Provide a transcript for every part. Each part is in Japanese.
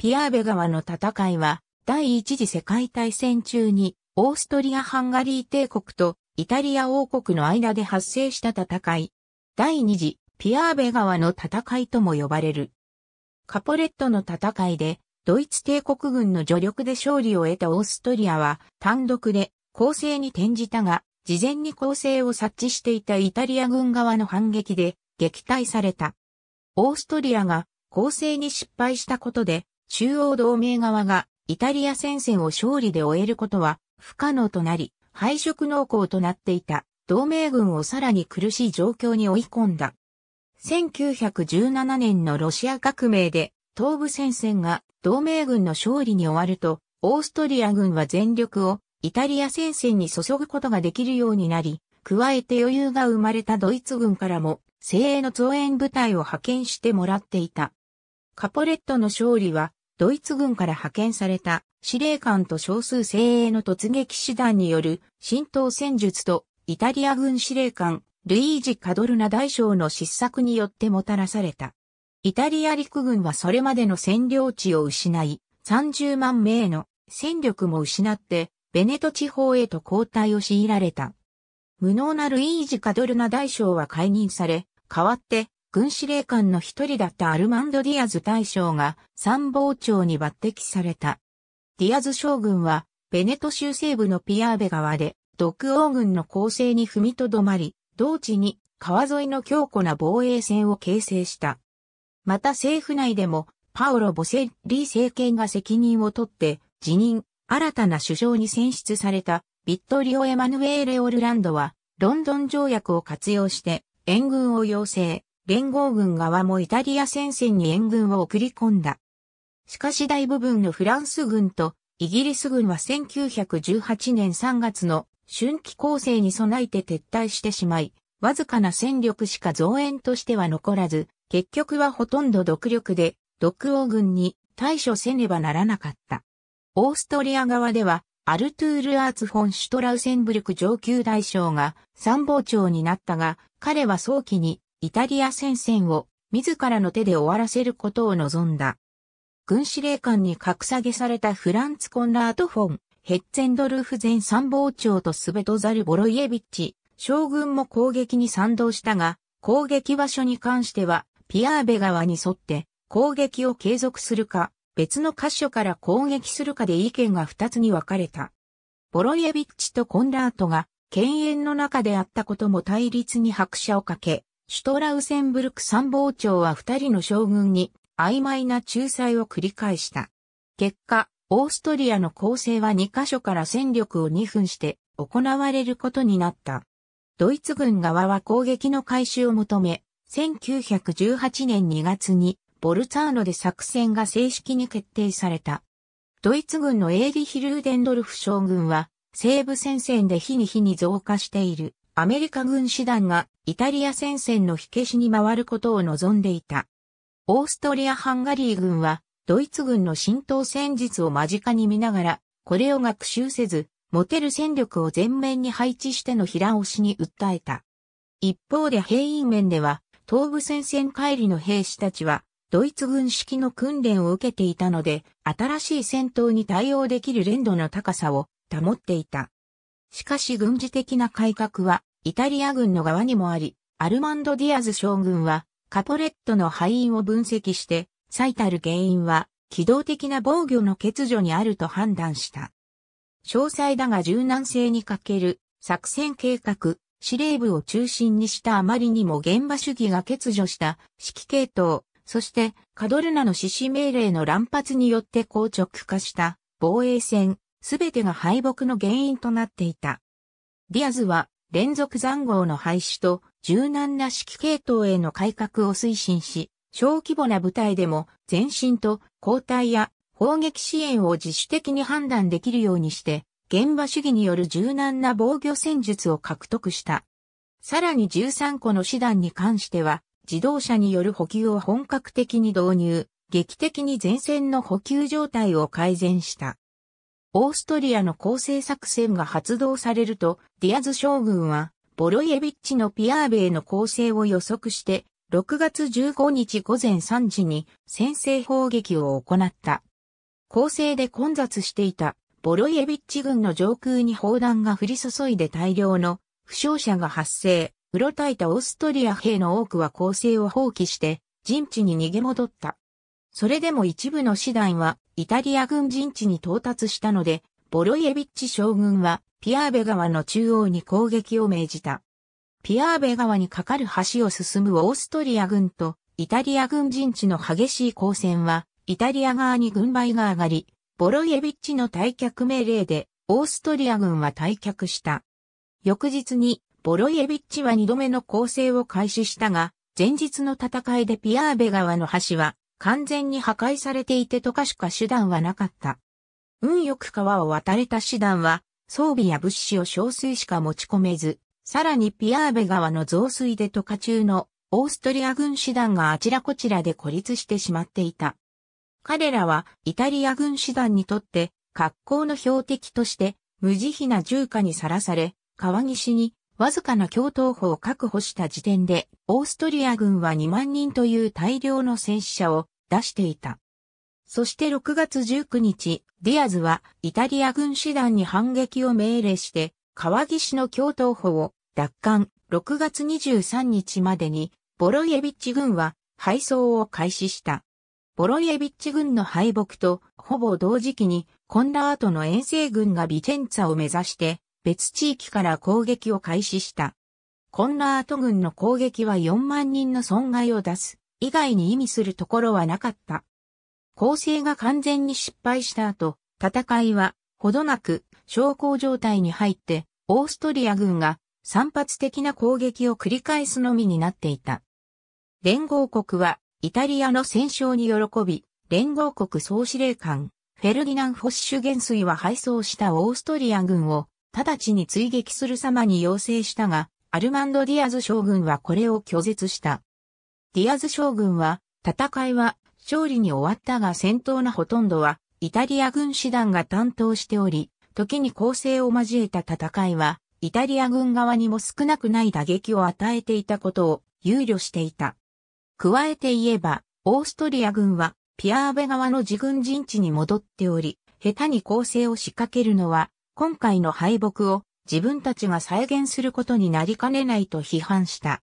ピアーベ川の戦いは、第一次世界大戦中に、オーストリア・ハンガリー帝国とイタリア王国の間で発生した戦い。第二次ピアーベ川の戦いとも呼ばれる。カポレットの戦いで、ドイツ帝国軍の助力で勝利を得たオーストリアは単独で攻勢に転じたが、事前に攻勢を察知していたイタリア軍側の反撃で撃退された。オーストリアが攻勢に失敗したことで、中央同盟側がイタリア戦線を勝利で終えることは不可能となり、敗色濃厚となっていた同盟軍をさらに苦しい状況に追い込んだ。1917年のロシア革命で東部戦線が同盟軍の勝利に終わると、オーストリア軍は全力をイタリア戦線に注ぐことができるようになり、加えて余裕が生まれたドイツ軍からも精鋭の増援部隊を派遣してもらっていた。カポレットの勝利はドイツ軍から派遣された司令官と少数精鋭の突撃師団による浸透戦術とイタリア軍司令官ルイージ・カドルナ大将の失策によってもたらされた。イタリア陸軍はそれまでの占領地を失い、30万名の戦力も失って、ベネト地方へと交代を強いられた。無能なルイージ・カドルナ大将は解任され、代わって軍司令官の一人だったアルマンド・ディアズ大将が参謀長に抜擢された。ディアズ将軍は、ベネト州西部のピアーベ川で、独王軍の攻勢に踏みとどまり、同地に川沿いの強固な防衛線を形成した。また政府内でも、パオロ・ボセッリ政権が責任を取って辞任、新たな首相に選出されたビットリオ・エマヌエーレ・オルランドは、ロンドン条約を活用して援軍を要請。連合軍側もイタリア戦線に援軍を送り込んだ。しかし大部分のフランス軍とイギリス軍は1918年3月の春季攻勢に備えて撤退してしまい、わずかな戦力しか増援としては残らず、結局はほとんど独力で、独王軍に対処せねばならなかった。オーストリア側では、アルトゥール・アーツ・フォン・シュトラウセンブルク上級大将が参謀長になったが、彼は早期にイタリア戦線を自らの手で終わらせることを望んだ。軍司令官に格下げされたフランツ・コンラート・フォン、ヘッツェンドルフ前参謀長とスベトザル・ボロイエビッチ、将軍も攻撃に賛同したが、攻撃場所に関しては、ピアーベ川に沿って攻撃を継続するか、別の箇所から攻撃するかで意見が二つに分かれた。ボロイエビッチとコンラートが犬猿の中であったことも対立に拍車をかけ、シュトラウセンブルク参謀長は二人の将軍に曖昧な仲裁を繰り返した。結果、オーストリアの攻勢は2カ所から戦力を2分して行われることになった。ドイツ軍側は攻撃の開始を求め、1918年2月にボルツァーノで作戦が正式に決定された。ドイツ軍のエーリヒ・ルーデンドルフ将軍は西部戦線で日に日に増加しているアメリカ軍師団がイタリア戦線の火消しに回ることを望んでいた。オーストリア・ハンガリー軍は、ドイツ軍の浸透戦術を間近に見ながら、これを学習せず、持てる戦力を前面に配置しての平押しに訴えた。一方で兵員面では、東部戦線帰りの兵士たちは、ドイツ軍式の訓練を受けていたので、新しい戦闘に対応できる練度の高さを保っていた。しかし軍事的な改革は、イタリア軍の側にもあり、アルマンド・ディアズ将軍は、カポレットの敗因を分析して、最たる原因は、機動的な防御の欠如にあると判断した。詳細だが柔軟性に欠ける作戦計画、司令部を中心にしたあまりにも現場主義が欠如した指揮系統、そしてカドルナの指示命令の乱発によって硬直化した防衛戦、すべてが敗北の原因となっていた。ディアズは連続残号の廃止と柔軟な指揮系統への改革を推進し、小規模な部隊でも前進と交代や砲撃支援を自主的に判断できるようにして、現場主義による柔軟な防御戦術を獲得した。さらに13個の師団に関しては、自動車による補給を本格的に導入、劇的に前線の補給状態を改善した。オーストリアの攻勢作戦が発動されると、ディアズ将軍は、ボロイエビッチのピアーベイの攻勢を予測して、6月15日午前3時に先制砲撃を行った。攻勢で混雑していたボロイエビッチ軍の上空に砲弾が降り注いで大量の負傷者が発生。うろたいたオーストリア兵の多くは攻勢を放棄して陣地に逃げ戻った。それでも一部の師団はイタリア軍陣地に到達したので、ボロイエビッチ将軍はピアーベ川の中央に攻撃を命じた。ピアーベ川に架かる橋を進むオーストリア軍とイタリア軍陣地の激しい交戦は、イタリア側に軍配が上がり、ボロイエビッチの退却命令で、オーストリア軍は退却した。翌日に、ボロイエビッチは二度目の攻勢を開始したが、前日の戦いでピアーベ川の橋は完全に破壊されていてとかしか手段はなかった。運よく川を渡れた手段は、装備や物資を小水しか持ち込めず、さらにピアーベ川の増水で溶か中のオーストリア軍師団があちらこちらで孤立してしまっていた。彼らはイタリア軍師団にとって格好の標的として無慈悲な重火にさらされ、川岸にわずかな共闘法を確保した時点で、オーストリア軍は2万人という大量の戦死者を出していた。そして6月19日、ディアズはイタリア軍師団に反撃を命令して、川岸の共闘法を奪還、6月23日までに、ボロイエビッチ軍は敗走を開始した。ボロイエビッチ軍の敗北とほぼ同時期に、コンラートの遠征軍がビチェンツァを目指して別地域から攻撃を開始した。コンラート軍の攻撃は4万人の損害を出す、以外に意味するところはなかった。攻勢が完全に失敗した後、戦いは、ほどなく、小康状態に入って、オーストリア軍が散発的な攻撃を繰り返すのみになっていた。連合国は、イタリアの戦勝に喜び、連合国総司令官、フェルディナン・フォッシュ元帥は敗走したオーストリア軍を直ちに追撃する様に要請したが、アルマンド・ディアズ将軍はこれを拒絶した。ディアズ将軍は、戦いは勝利に終わったが戦闘のほとんどは、イタリア軍師団が担当しており、時に攻勢を交えた戦いは、イタリア軍側にも少なくない打撃を与えていたことを憂慮していた。加えて言えば、オーストリア軍は、ピアーベ側の自軍陣地に戻っており、下手に攻勢を仕掛けるのは、今回の敗北を自分たちが再現することになりかねないと批判した。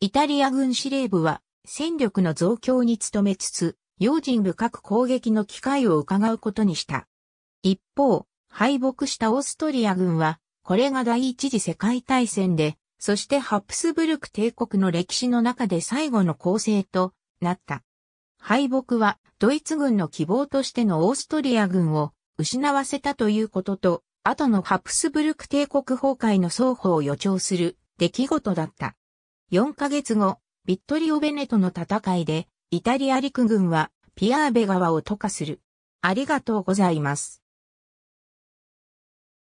イタリア軍司令部は戦力の増強に努めつつ、用心深く攻撃の機会を伺うことにした。一方、敗北したオーストリア軍は、これが第一次世界大戦で、そしてハプスブルク帝国の歴史の中で最後の構成となった。敗北はドイツ軍の希望としてのオーストリア軍を失わせたということと後のハプスブルク帝国崩壊の双方を予兆する出来事だった。4ヶ月後、ビットリオ・ベネとの戦いで、イタリア陸軍はピアーベ川を渡過する。ありがとうございます。